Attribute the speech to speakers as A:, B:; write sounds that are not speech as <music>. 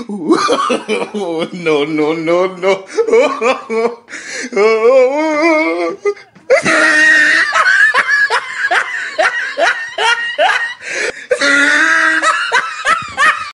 A: <laughs> no, no, no, no. <laughs>